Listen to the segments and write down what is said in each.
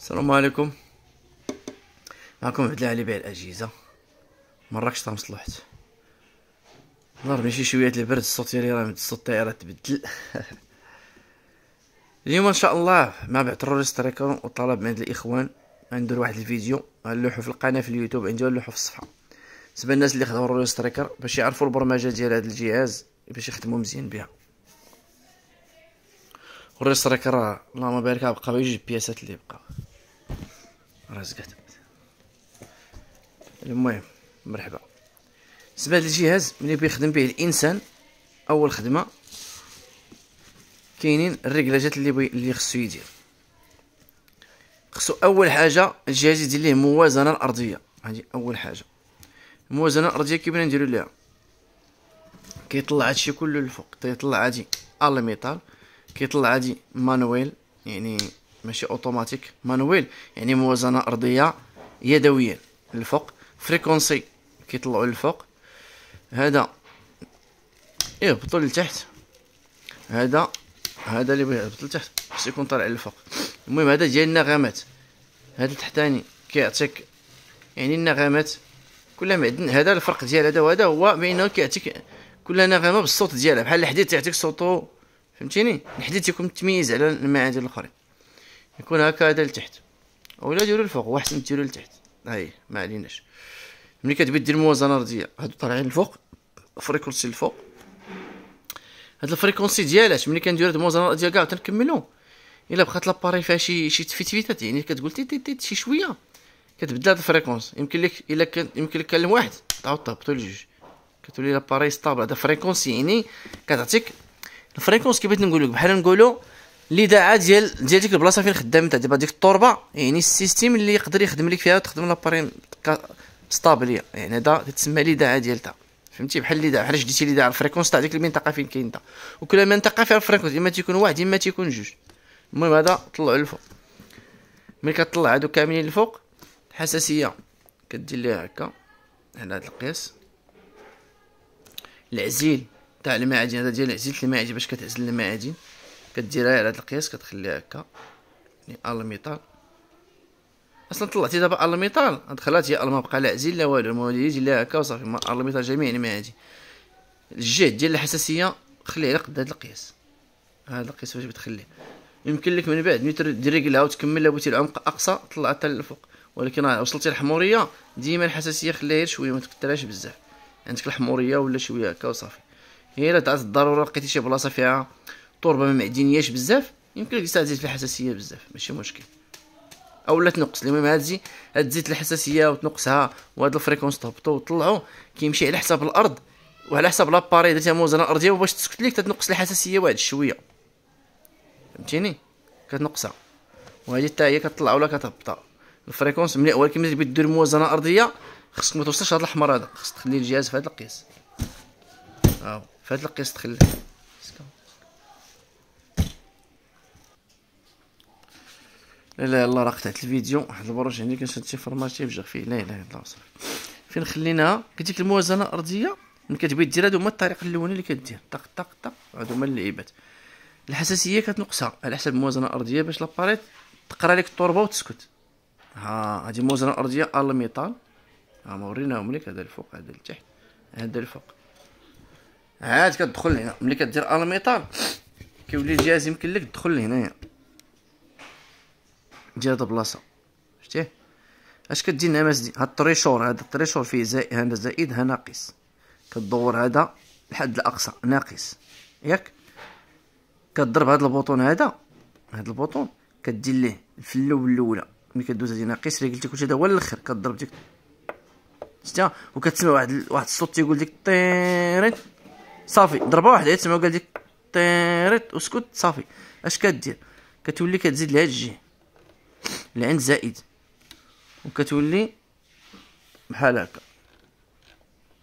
السلام عليكم معكم عبد الله علي بيع الاجهزه مراكش تا مصلحت نهار ماشي شويه البرد الصوت ديالي راه الصوت تاعي راه تبدل اليوم ان شاء الله مع بيع تروريست ريكون وطلب من الاخوان غندير واحد الفيديو غنلوحو في القناه في اليوتيوب عندي غنلوحو في الصفحه بالنسبه للناس اللي خداو الرولي ستريكر باش يعرفوا البرمجه ديال هذا الجهاز باش يخدموا مزيان بها الريستريكر اللهم بارك بقاو جوج بياسات اللي بقاو رزقت المهم مرحبا بالنسبه هذا الجهاز ملي بيخدم به الانسان اول خدمه كاينين الريكلاجات اللي بي... اللي خصو يدير خصو اول حاجه الجهاز يدير ليه موازنه الارضيه هذه اول حاجه الموازنه الارضيه كيف نديرو ليها كيطلع هادشي كله للفوق تيطلع عادي الميتال كيطلع عادي مانويل يعني ماشي اوتوماتيك مانويل يعني موازنه ارضيه يدويا الفوق فريكونسي كيطلعوا للفوق هذا إيه، بطل لتحت هذا هذا اللي يهبط لتحت خصو يكون طالع للفوق المهم هذا ديال النغمات هذا التحتاني كيعطيك يعني النغمات كل معدن هذا الفرق ديال هذا وهذا هو بانه كيعطيك كل نغمه بالصوت ديالها بحال الحديد تيعطيك صوتو فهمتيني الحديد تيكون تميز على المعادن الاخرين يكون هذا لتحت ولا ديرو الفوق واحسن ديرو لتحت هاي ما عليناش ملي كتبغي دير الموازنه الارضيه هادو طالعين الفوق فريكونسي الفوق هاد الفريكونسي ديالاش ملي كندير هاد الموازنه الارضيه كاع تنكملو الا بقات لاباري فيها شي شي تفتفتات يعني كتقول تي تي تي شي شويه كتبدل هاد الفريكونس يمكن لك الا كان يمكن لك كلم واحد تعاود تهبطو لجوج كتولي لاباري ستابل هذا فريكونسي يعني كتعطيك الفريكونس كيف بغيت نقول لك بحال نقولو الاذاعه ديال ديال ديك البلاصه فين خدام انت دابا ديك التربه يعني السيستيم اللي يقدر يخدم لك فيها وتخدم لابارين ستابليه يعني هذا تتسمى الاذاعه ديالتها فهمتي بحال الاذاعه بحال اللي الاذاعه الفريكونس تاع ديك المنطقه فين كاين انت وكل منطقه فيها الفريكونس اما تيكون واحد اما تيكون جوج المهم هذا طلعوا للفوق ملي كطلع هادو كاملين للفوق الحساسيه كدير ليها هكا هنا هاد القياس العزيل تاع المعادن هذا ديال عزيلة المعادن باش كتعزل المعادن كديرها على هاد القياس كتخليها هكا يعني الميتال اصلا طلعتي دابا الميتال دخلات هي ما بقى لا عزيل لا والو المواد دي لها هكا وصافي الميتال جميع يعني هادي الجهد ديال الحساسيه خليه على قد هاد القياس هاد القياس واش بتخليه يمكن لك من بعد متر ديريكلها وتكمل لا بغيتي العمق اقصى طلع حتى للفوق ولكن راه وصلتي الحموريه ديما الحساسيه خليها غير شويه ما تكثرهاش بزاف عندك الحموريه ولا شويه هكا وصافي هي الا دعات الضروره لقيتي شي بلاصه فيها ما معدنياش بزاف يمكن لك تزيد في الحساسيه بزاف ماشي مشكل اولا تنقص المهم هاد الزيت هاد الحساسيه وتنقصها وهاد الفريكونس تهبطو وتطلعو كيمشي على حساب الارض وعلى حساب لاباري درتها موزنه ارضيه وباش تسكت ليك تنقص الحساسيه واحد شويه فهمتيني كتنقصها وهادي حتى هي كتطلع ولا كتهبط الفريكونس ملي ولكن ملي تبي دير موازنه ارضيه خصك ما توصلش هاد الاحمر هذا خصك تخلي الجهاز في هاد القياس ها في هاد القياس تخليه لا لا يلاه راه قطعت الفيديو واحد البروج عندي كنشد شي فرماج في فيه لا اله الا الله فين خليناها لك الموازنه الارضيه ملي كتبغي دير هادو هما الطريقه الاولاني اللي كدير طق طق طق هادو هما اللعيبات الحساسيه كتنقصها على حسب الموازنه الارضيه باش لاباريت تقرا لك التربه وتسكت ها هادي موازنه ارضيه الميطال ها ما وريناهم لك هذا الفوق هذا التحت هذا الفوق عاد كتدخل هنا ملي كدير الميطال كيولي جازم يمكن لك تدخل لهنايا ديال هاد البلاصه شتيه اش كدير نعمه دي هاد الطريشور هاد الطريشور فيه زائد هنا زائد هنا ناقص كدور هذا لحد الاقصى ناقص ياك كضرب هاد البوطون هذا هاد البوطون كدير ليه في الفله الاولى ملي كدوز هادي ناقص رجلتك هادا هو الاخر كضرب ديك شتي وكتسمع واحد ال... واحد الصوت تيقول ديك طيرت صافي ضربه واحده تسمع قال ديك طيرت وسكت صافي اش كدير كتولي كتزيد لهاد الجهه عند زائد وكتولي بحال هكا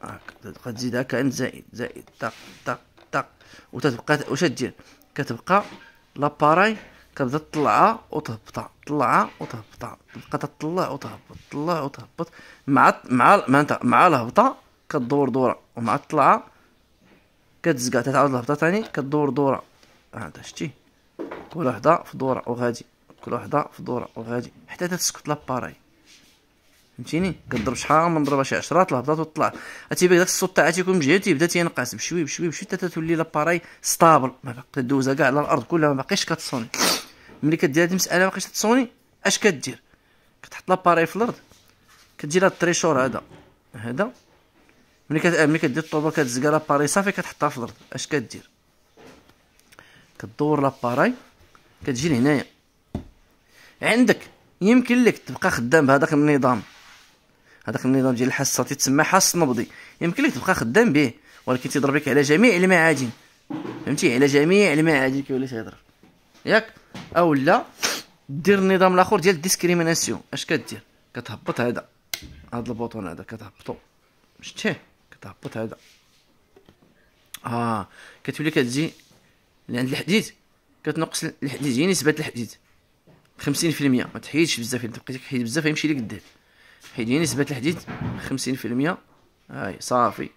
هكا تزيد هكا عند زائد زائد طق طق طق وتتبقى واش دير كتبقى لاباراي كتبدا تطلعها وتهبطها تطلعها وتهبطها تبقى تطلع وتهبط تطلع وتهبط مع مع مع الهبطه كدور دوره ومع الطلعه كتزقع تتعاود الهبطه ثاني كدور دوره هذا شتي كل وحده في دوره وغادي كل وحده في دورها وغادي حتى تسكت لاباراي فهمتيني كضرب شحال من ضربه شي 10 تلهبطات وتطلع تيبان داك الصوت تاعها تيكون مجهد تيبدا تينقص بشوي بشوي بشوي حتى تولي لاباراي ستابل ما باقي تدوزها كاع على الارض كلها ما باقيش كتصوني ملي كدير هاد المساله ما باقيش تصوني اش كدير كتحط لاباراي في الارض كدير هاد التريشور هذا هذا ملي كت... ملي كدير الطوبه كتزكى لاباراي صافي كتحطها في الارض اش كدير كدور لاباراي كتجي لهنايا عندك يمكن لك تبقى خدام بهذاك النظام هذاك النظام ديال الحصه تيتسمى حص نبضي يمكن لك تبقى خدام به ولكن تيضرب لك على جميع المعادن فهمتي على جميع المعادن كيولي تيهضر ياك او لا دير النظام الاخر ديال الديسكريميناسيون اش كدير كتهبط هذا هاد البوطون هذا كتهبطو شتيه كتهبط هذا اه كتولي كتجي لعند الحديد كتنقص الحديد هي يعني نسبه الحديد خمسين في المية ما تحيدش بزاف انت يعني، بقيتي كحيد بزاف يمشي لك الدهن حيد هي يعني نسبة الحديد خمسين في المية هاي صافي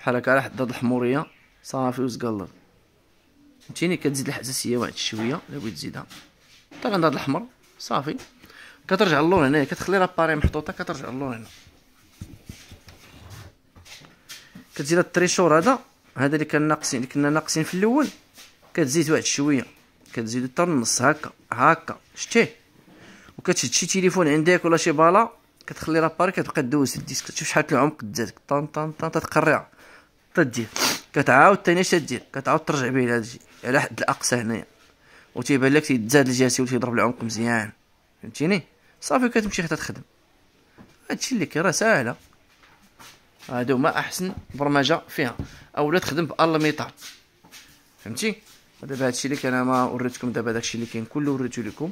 بحال هكا راه حد الحمورية صافي وزقلب فهمتيني كتزيد الحساسية واحد شوية الا بغيت تزيدها حتى غنضاد الحمر صافي كترجع اللور هنايا كتخلي لاباري محطوطة كترجع اللور هنا كتزيد الطريشور هذا هذا اللي كان ناقصين اللي كنا ناقصين في الاول كتزيد واحد شويه كتزيدو حتى النص هكا هكا شتيه وكتشد شي تيليفون عندك ولا شي بالا كتخلي لاباري كتبقى دوز الديسك تشوف شحال العمق دازك طن طن طن تتقرع تدير كتعاود ثاني اش تدير كتعاود ترجع به لهادشي على حد الاقصى هنايا وتيبان لك تيتزاد الجاسي تيضرب العمق مزيان فهمتيني صافي كتمشي حتى تخدم هادشي اللي كيراه ساهله هادو هما احسن برمجه فيها اولا تخدم بالميطار فهمتي ودابا هادشي اللي كان ما وريتكم دابا داكشي اللي كاين كله وريتو لكم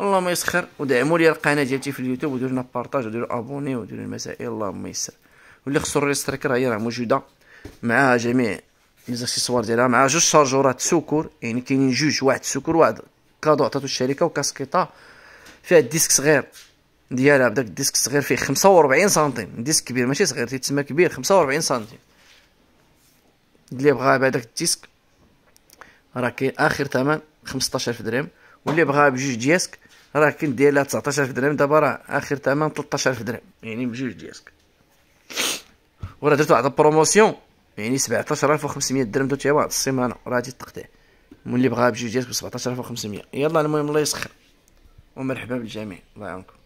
اللهم يسخر ودعموا لي القناه ديالتي في اليوتيوب وديروا لنا بارطاج وديروا ابوني وديروا المسائل اللهم يسر واللي خصو الريستريك راه هي راه موجوده معاها جميع زاكسيسوار ديالها مع جوج شارجورات سكور يعني كاينين جوج واحد سكور واحد كادو عطاتو الشركه وكاسكيطه فيها الديسك صغير ديالها بداك الديسك صغير فيه 45 سنتيم ديسك كبير ماشي صغير تيتسمى كبير 45 سنتيم اللي بغا بهداك الديسك راه كاين اخر ثمن 15000 درهم واللي بغاها بجوج دياسك راه كندير لها 19000 درهم دابا راه اخر ثمن 13000 درهم يعني بجوج دياسك وراه درت واحد البروموسيون يعني 17500 درهم درت واحد السيمانه راه غادي تقطيع ملي بغاها بجوج دياسك ب 17500 يلا المهم الله يسخر ومرحبا بالجميع الله يعاونكم